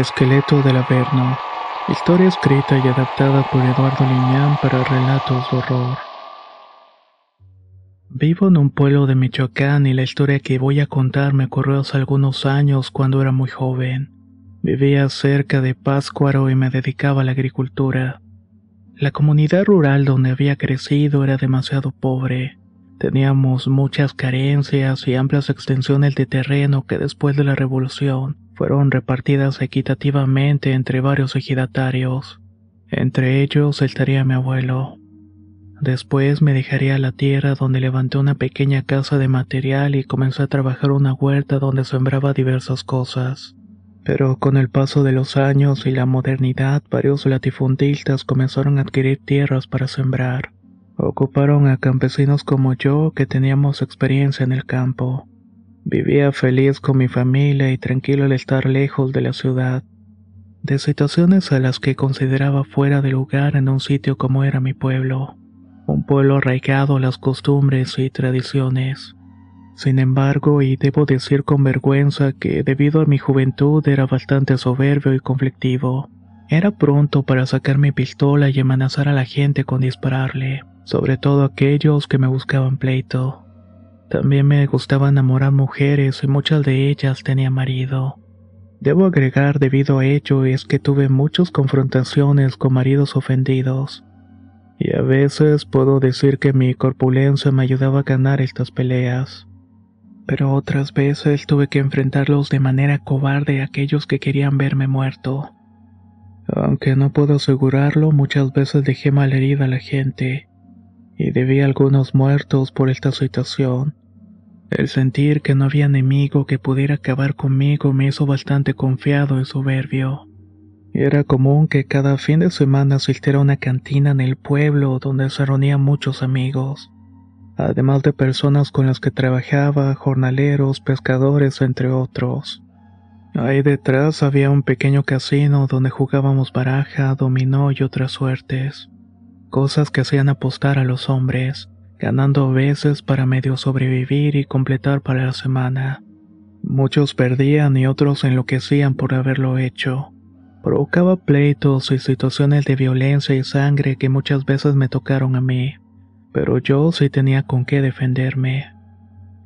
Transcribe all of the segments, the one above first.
esqueleto del Averno. Historia escrita y adaptada por Eduardo Liñán para relatos de horror. Vivo en un pueblo de Michoacán y la historia que voy a contar me ocurrió hace algunos años cuando era muy joven. Vivía cerca de Páscuaro y me dedicaba a la agricultura. La comunidad rural donde había crecido era demasiado pobre. Teníamos muchas carencias y amplias extensiones de terreno que después de la revolución fueron repartidas equitativamente entre varios ejidatarios. Entre ellos estaría mi abuelo. Después me dejaría la tierra donde levanté una pequeña casa de material y comencé a trabajar una huerta donde sembraba diversas cosas. Pero con el paso de los años y la modernidad, varios latifundistas comenzaron a adquirir tierras para sembrar. Ocuparon a campesinos como yo que teníamos experiencia en el campo. Vivía feliz con mi familia y tranquilo al estar lejos de la ciudad, de situaciones a las que consideraba fuera de lugar en un sitio como era mi pueblo, un pueblo arraigado a las costumbres y tradiciones. Sin embargo, y debo decir con vergüenza que debido a mi juventud era bastante soberbio y conflictivo. Era pronto para sacar mi pistola y amenazar a la gente con dispararle sobre todo aquellos que me buscaban pleito. También me gustaba enamorar mujeres y muchas de ellas tenía marido. Debo agregar debido a ello es que tuve muchas confrontaciones con maridos ofendidos. Y a veces puedo decir que mi corpulencia me ayudaba a ganar estas peleas. Pero otras veces tuve que enfrentarlos de manera cobarde a aquellos que querían verme muerto. Aunque no puedo asegurarlo, muchas veces dejé malherida a la gente y debía algunos muertos por esta situación. El sentir que no había enemigo que pudiera acabar conmigo me hizo bastante confiado y soberbio. Era común que cada fin de semana asistiera a una cantina en el pueblo donde se reunían muchos amigos, además de personas con las que trabajaba, jornaleros, pescadores, entre otros. Ahí detrás había un pequeño casino donde jugábamos baraja, dominó y otras suertes cosas que hacían apostar a los hombres, ganando veces para medio sobrevivir y completar para la semana. Muchos perdían y otros enloquecían por haberlo hecho. Provocaba pleitos y situaciones de violencia y sangre que muchas veces me tocaron a mí, pero yo sí tenía con qué defenderme.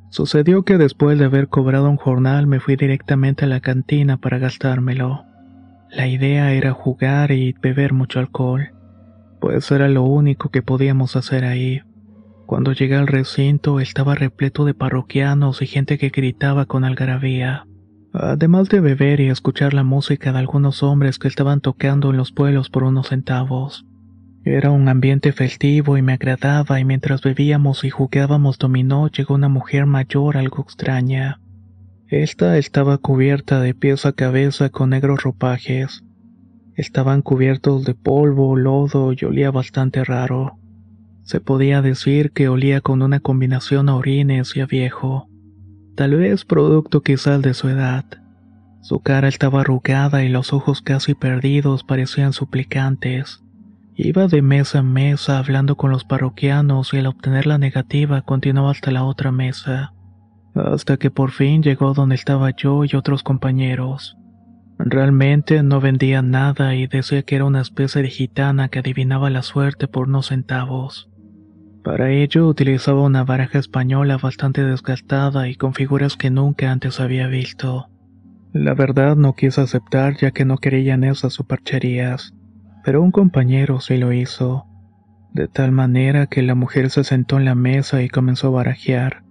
Sucedió que después de haber cobrado un jornal me fui directamente a la cantina para gastármelo. La idea era jugar y beber mucho alcohol pues era lo único que podíamos hacer ahí. Cuando llegué al recinto estaba repleto de parroquianos y gente que gritaba con algarabía. Además de beber y escuchar la música de algunos hombres que estaban tocando en los pueblos por unos centavos. Era un ambiente festivo y me agradaba y mientras bebíamos y jugábamos dominó llegó una mujer mayor algo extraña. Esta estaba cubierta de pies a cabeza con negros ropajes. Estaban cubiertos de polvo, lodo y olía bastante raro. Se podía decir que olía con una combinación a orines y a viejo, tal vez producto quizás de su edad. Su cara estaba arrugada y los ojos casi perdidos parecían suplicantes. Iba de mesa en mesa hablando con los parroquianos y al obtener la negativa continuó hasta la otra mesa, hasta que por fin llegó donde estaba yo y otros compañeros. Realmente no vendía nada y decía que era una especie de gitana que adivinaba la suerte por unos centavos. Para ello utilizaba una baraja española bastante desgastada y con figuras que nunca antes había visto. La verdad no quise aceptar ya que no en esas supercherías, pero un compañero sí lo hizo, de tal manera que la mujer se sentó en la mesa y comenzó a barajear.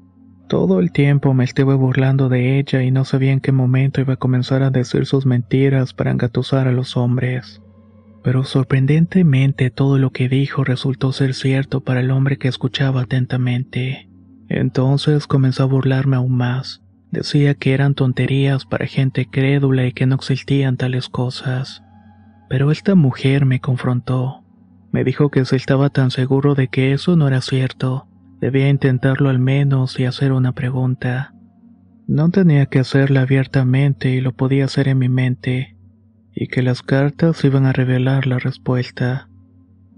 Todo el tiempo me estuve burlando de ella y no sabía en qué momento iba a comenzar a decir sus mentiras para engatusar a los hombres. Pero sorprendentemente todo lo que dijo resultó ser cierto para el hombre que escuchaba atentamente. Entonces comenzó a burlarme aún más. Decía que eran tonterías para gente crédula y que no existían tales cosas. Pero esta mujer me confrontó. Me dijo que se estaba tan seguro de que eso no era cierto, Debía intentarlo al menos y hacer una pregunta. No tenía que hacerla abiertamente y lo podía hacer en mi mente, y que las cartas iban a revelar la respuesta.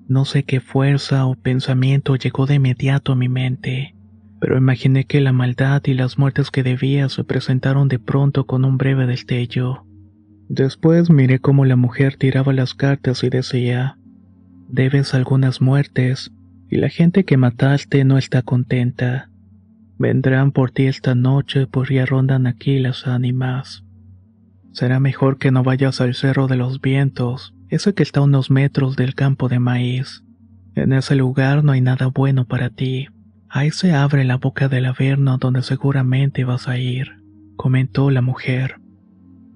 No sé qué fuerza o pensamiento llegó de inmediato a mi mente, pero imaginé que la maldad y las muertes que debía se presentaron de pronto con un breve destello. Después miré cómo la mujer tiraba las cartas y decía, debes algunas muertes, y la gente que mataste no está contenta. Vendrán por ti esta noche, por pues ya rondan aquí las ánimas. Será mejor que no vayas al Cerro de los Vientos, ese que está a unos metros del campo de maíz. En ese lugar no hay nada bueno para ti. Ahí se abre la boca del averno donde seguramente vas a ir, comentó la mujer.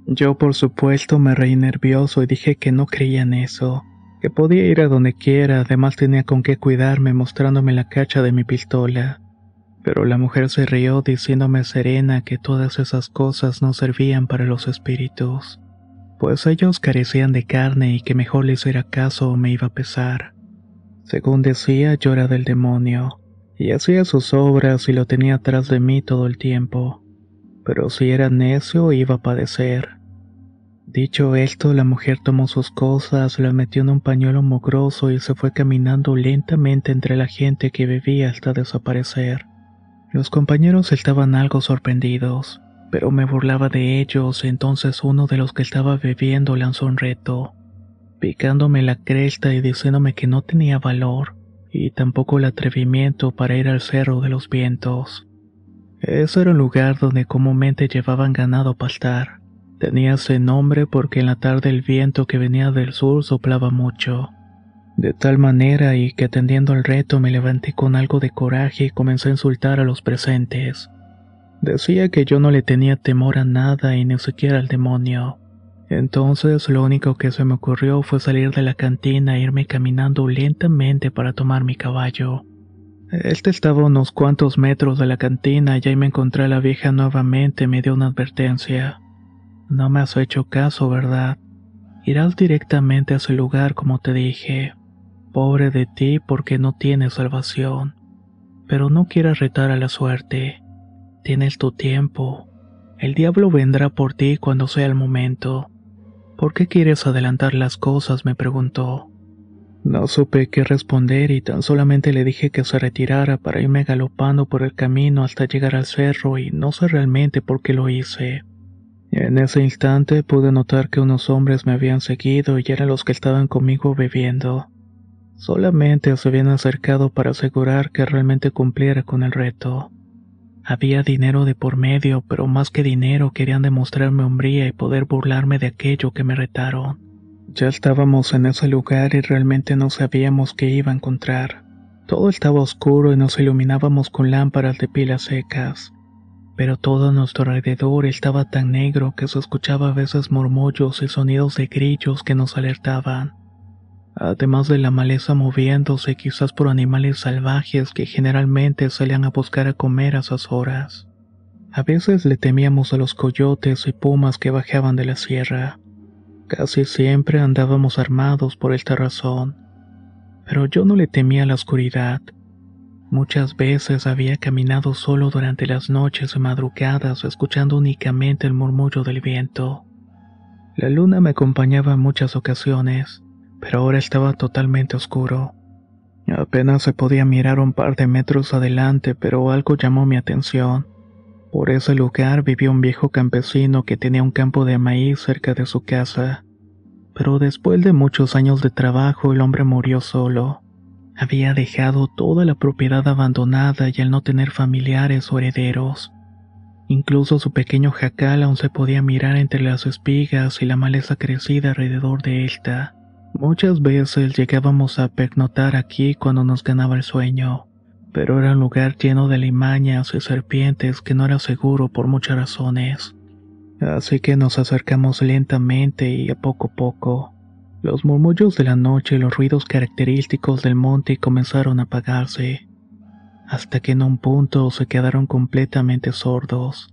Yo por supuesto me reí nervioso y dije que no creía en eso, que podía ir a donde quiera, además tenía con qué cuidarme mostrándome la cacha de mi pistola. Pero la mujer se rió diciéndome serena que todas esas cosas no servían para los espíritus, pues ellos carecían de carne y que mejor les era caso o me iba a pesar. Según decía, yo era del demonio, y hacía sus obras y lo tenía atrás de mí todo el tiempo. Pero si era necio, iba a padecer. Dicho esto, la mujer tomó sus cosas, las metió en un pañuelo mugroso y se fue caminando lentamente entre la gente que bebía hasta desaparecer. Los compañeros estaban algo sorprendidos, pero me burlaba de ellos, entonces uno de los que estaba bebiendo lanzó un reto, picándome la cresta y diciéndome que no tenía valor, y tampoco el atrevimiento para ir al Cerro de los Vientos. Eso era un lugar donde comúnmente llevaban ganado a pastar Tenía ese nombre porque en la tarde el viento que venía del sur soplaba mucho. De tal manera y que atendiendo al reto me levanté con algo de coraje y comencé a insultar a los presentes. Decía que yo no le tenía temor a nada y ni siquiera al demonio. Entonces lo único que se me ocurrió fue salir de la cantina e irme caminando lentamente para tomar mi caballo. Este estaba a unos cuantos metros de la cantina y ahí me encontré a la vieja nuevamente me dio una advertencia. No me has hecho caso, ¿verdad? Irás directamente a su lugar como te dije. Pobre de ti porque no tienes salvación. Pero no quieras retar a la suerte. Tienes tu tiempo. El diablo vendrá por ti cuando sea el momento. ¿Por qué quieres adelantar las cosas? me preguntó. No supe qué responder y tan solamente le dije que se retirara para irme galopando por el camino hasta llegar al cerro y no sé realmente por qué lo hice. En ese instante pude notar que unos hombres me habían seguido y eran los que estaban conmigo bebiendo. Solamente se habían acercado para asegurar que realmente cumpliera con el reto. Había dinero de por medio, pero más que dinero querían demostrarme hombría y poder burlarme de aquello que me retaron. Ya estábamos en ese lugar y realmente no sabíamos qué iba a encontrar. Todo estaba oscuro y nos iluminábamos con lámparas de pilas secas pero todo a nuestro alrededor estaba tan negro que se escuchaba a veces murmullos y sonidos de grillos que nos alertaban, además de la maleza moviéndose quizás por animales salvajes que generalmente salían a buscar a comer a esas horas. A veces le temíamos a los coyotes y pumas que bajaban de la sierra. Casi siempre andábamos armados por esta razón. Pero yo no le temía a la oscuridad Muchas veces había caminado solo durante las noches o madrugadas escuchando únicamente el murmullo del viento. La luna me acompañaba en muchas ocasiones, pero ahora estaba totalmente oscuro. Apenas se podía mirar un par de metros adelante, pero algo llamó mi atención. Por ese lugar vivía un viejo campesino que tenía un campo de maíz cerca de su casa. Pero después de muchos años de trabajo el hombre murió solo. Había dejado toda la propiedad abandonada y al no tener familiares o herederos. Incluso su pequeño jacal aún se podía mirar entre las espigas y la maleza crecida alrededor de esta. Muchas veces llegábamos a pernotar aquí cuando nos ganaba el sueño, pero era un lugar lleno de limañas y serpientes que no era seguro por muchas razones. Así que nos acercamos lentamente y a poco a poco. Los murmullos de la noche y los ruidos característicos del monte comenzaron a apagarse, hasta que en un punto se quedaron completamente sordos.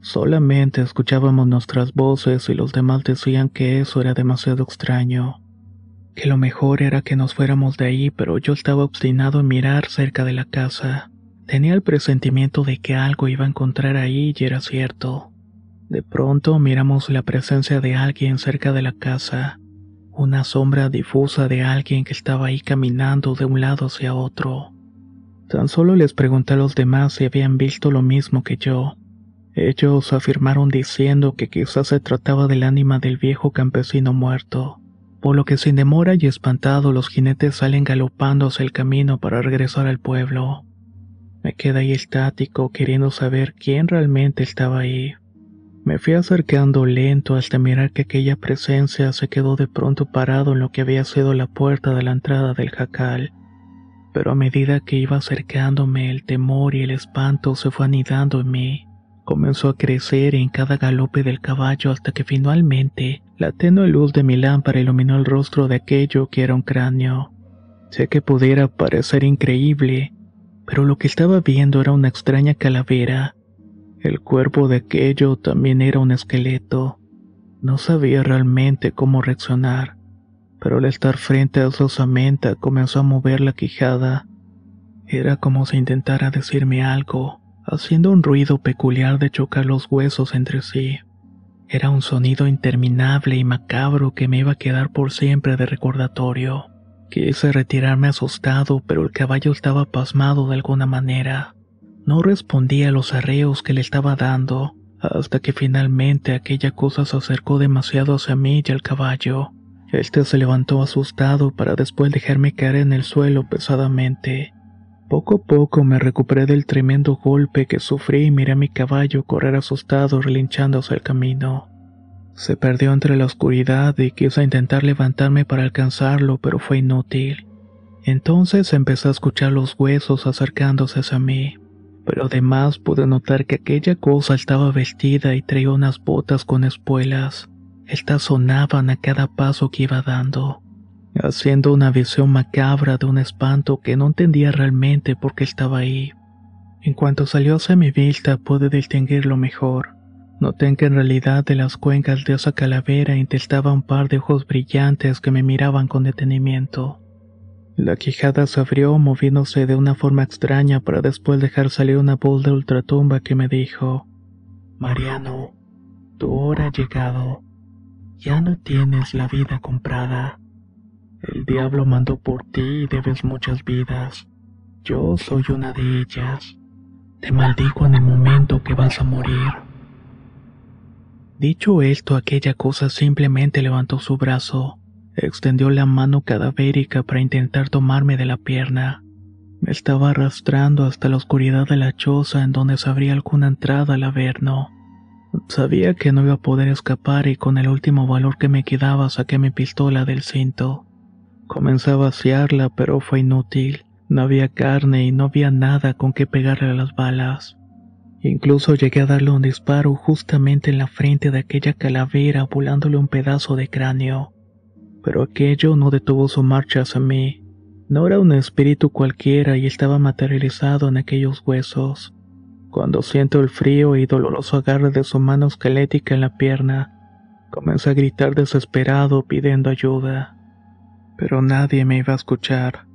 Solamente escuchábamos nuestras voces y los demás decían que eso era demasiado extraño, que lo mejor era que nos fuéramos de ahí, pero yo estaba obstinado en mirar cerca de la casa. Tenía el presentimiento de que algo iba a encontrar ahí y era cierto. De pronto miramos la presencia de alguien cerca de la casa una sombra difusa de alguien que estaba ahí caminando de un lado hacia otro. Tan solo les pregunté a los demás si habían visto lo mismo que yo. Ellos afirmaron diciendo que quizás se trataba del ánima del viejo campesino muerto, por lo que sin demora y espantado los jinetes salen galopando hacia el camino para regresar al pueblo. Me quedé ahí estático queriendo saber quién realmente estaba ahí. Me fui acercando lento hasta mirar que aquella presencia se quedó de pronto parado en lo que había sido la puerta de la entrada del jacal. Pero a medida que iba acercándome, el temor y el espanto se fue anidando en mí. Comenzó a crecer en cada galope del caballo hasta que finalmente la tenue luz de mi lámpara iluminó el rostro de aquello que era un cráneo. Sé que pudiera parecer increíble, pero lo que estaba viendo era una extraña calavera el cuerpo de aquello también era un esqueleto. No sabía realmente cómo reaccionar, pero al estar frente a su osamenta comenzó a mover la quijada. Era como si intentara decirme algo, haciendo un ruido peculiar de chocar los huesos entre sí. Era un sonido interminable y macabro que me iba a quedar por siempre de recordatorio. Quise retirarme asustado, pero el caballo estaba pasmado de alguna manera. No respondía a los arreos que le estaba dando, hasta que finalmente aquella cosa se acercó demasiado hacia mí y al caballo. Este se levantó asustado para después dejarme caer en el suelo pesadamente. Poco a poco me recuperé del tremendo golpe que sufrí y miré a mi caballo correr asustado relinchándose hacia el camino. Se perdió entre la oscuridad y quise intentar levantarme para alcanzarlo, pero fue inútil. Entonces empecé a escuchar los huesos acercándose hacia mí pero además pude notar que aquella cosa estaba vestida y traía unas botas con espuelas. Estas sonaban a cada paso que iba dando, haciendo una visión macabra de un espanto que no entendía realmente por qué estaba ahí. En cuanto salió hacia mi vista pude distinguirlo mejor. Noté que en realidad de las cuencas de esa calavera intestaba un par de ojos brillantes que me miraban con detenimiento. La quijada se abrió moviéndose de una forma extraña para después dejar salir una voz de ultratumba que me dijo, Mariano, tu hora ha llegado, ya no tienes la vida comprada. El diablo mandó por ti y debes muchas vidas. Yo soy una de ellas. Te maldigo en el momento que vas a morir. Dicho esto, aquella cosa simplemente levantó su brazo. Extendió la mano cadavérica para intentar tomarme de la pierna. Me estaba arrastrando hasta la oscuridad de la choza en donde sabría alguna entrada al averno. Sabía que no iba a poder escapar y con el último valor que me quedaba saqué mi pistola del cinto. Comenzaba a vaciarla, pero fue inútil. No había carne y no había nada con que pegarle a las balas. Incluso llegué a darle un disparo justamente en la frente de aquella calavera, volándole un pedazo de cráneo. Pero aquello no detuvo su marcha hacia mí. No era un espíritu cualquiera y estaba materializado en aquellos huesos. Cuando siento el frío y doloroso agarre de su mano esquelética en la pierna, comencé a gritar desesperado pidiendo ayuda. Pero nadie me iba a escuchar.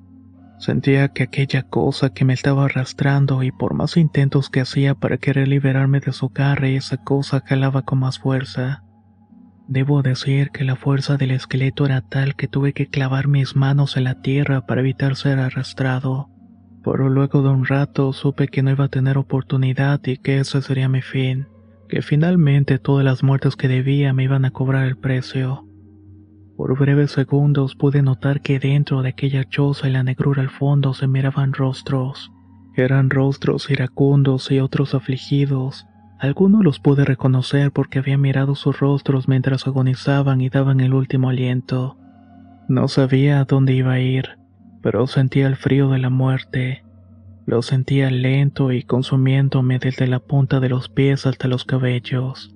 Sentía que aquella cosa que me estaba arrastrando y por más intentos que hacía para querer liberarme de su agarre, esa cosa jalaba con más fuerza. Debo decir que la fuerza del esqueleto era tal que tuve que clavar mis manos en la tierra para evitar ser arrastrado, pero luego de un rato supe que no iba a tener oportunidad y que ese sería mi fin, que finalmente todas las muertes que debía me iban a cobrar el precio. Por breves segundos pude notar que dentro de aquella choza y la negrura al fondo se miraban rostros. Eran rostros iracundos y otros afligidos, algunos los pude reconocer porque había mirado sus rostros mientras agonizaban y daban el último aliento. No sabía a dónde iba a ir, pero sentía el frío de la muerte. Lo sentía lento y consumiéndome desde la punta de los pies hasta los cabellos.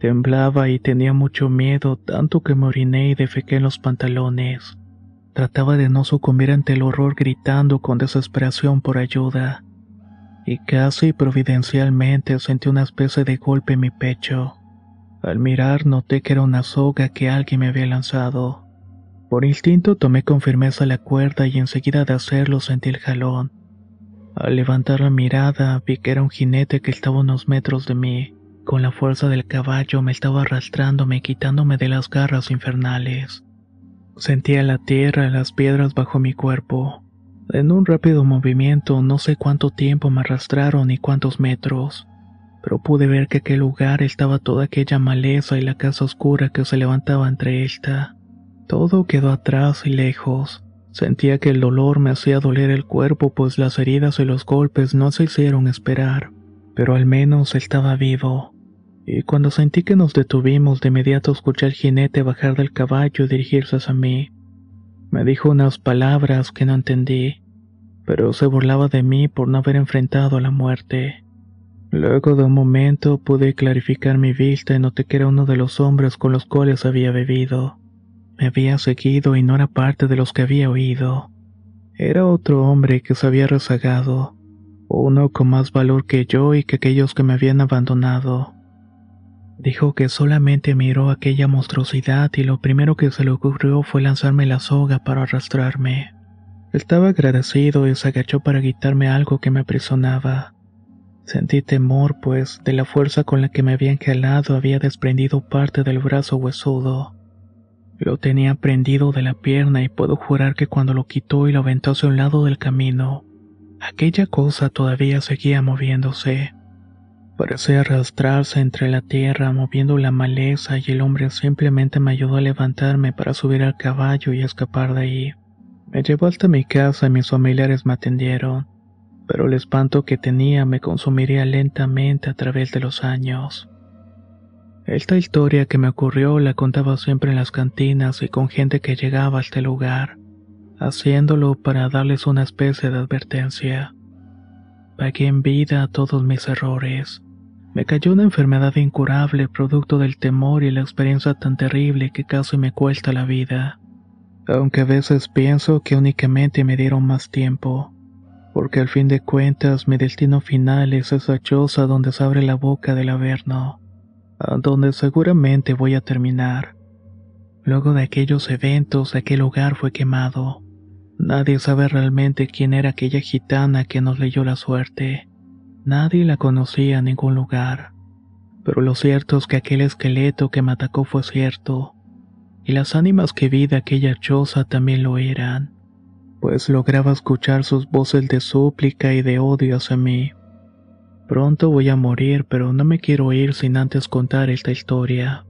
Temblaba y tenía mucho miedo, tanto que me oriné y defequé en los pantalones. Trataba de no sucumbir ante el horror gritando con desesperación por ayuda y casi providencialmente sentí una especie de golpe en mi pecho. Al mirar noté que era una soga que alguien me había lanzado. Por instinto tomé con firmeza la cuerda y enseguida de hacerlo sentí el jalón. Al levantar la mirada vi que era un jinete que estaba unos metros de mí. Con la fuerza del caballo me estaba arrastrándome quitándome de las garras infernales. Sentía la tierra, las piedras bajo mi cuerpo. En un rápido movimiento no sé cuánto tiempo me arrastraron y cuántos metros, pero pude ver que aquel lugar estaba toda aquella maleza y la casa oscura que se levantaba entre esta. Todo quedó atrás y lejos. Sentía que el dolor me hacía doler el cuerpo, pues las heridas y los golpes no se hicieron esperar, pero al menos estaba vivo. Y cuando sentí que nos detuvimos, de inmediato escuché al jinete bajar del caballo y dirigirse hacia mí. Me dijo unas palabras que no entendí, pero se burlaba de mí por no haber enfrentado a la muerte. Luego de un momento pude clarificar mi vista y noté que era uno de los hombres con los cuales había bebido. Me había seguido y no era parte de los que había oído. Era otro hombre que se había rezagado, uno con más valor que yo y que aquellos que me habían abandonado. Dijo que solamente miró aquella monstruosidad y lo primero que se le ocurrió fue lanzarme la soga para arrastrarme. Estaba agradecido y se agachó para quitarme algo que me aprisionaba. Sentí temor, pues de la fuerza con la que me había jalado había desprendido parte del brazo huesudo. Lo tenía prendido de la pierna y puedo jurar que cuando lo quitó y lo aventó hacia un lado del camino, aquella cosa todavía seguía moviéndose. Parecía arrastrarse entre la tierra, moviendo la maleza, y el hombre simplemente me ayudó a levantarme para subir al caballo y escapar de ahí. Me llevó hasta mi casa y mis familiares me atendieron, pero el espanto que tenía me consumiría lentamente a través de los años. Esta historia que me ocurrió la contaba siempre en las cantinas y con gente que llegaba a este lugar, haciéndolo para darles una especie de advertencia. Pagué en vida todos mis errores me cayó una enfermedad incurable producto del temor y la experiencia tan terrible que casi me cuesta la vida. Aunque a veces pienso que únicamente me dieron más tiempo, porque al fin de cuentas mi destino final es esa choza donde se abre la boca del Averno, a donde seguramente voy a terminar. Luego de aquellos eventos, aquel hogar fue quemado. Nadie sabe realmente quién era aquella gitana que nos leyó la suerte. Nadie la conocía en ningún lugar, pero lo cierto es que aquel esqueleto que me atacó fue cierto, y las ánimas que vi de aquella choza también lo eran, pues lograba escuchar sus voces de súplica y de odio hacia mí. Pronto voy a morir, pero no me quiero ir sin antes contar esta historia.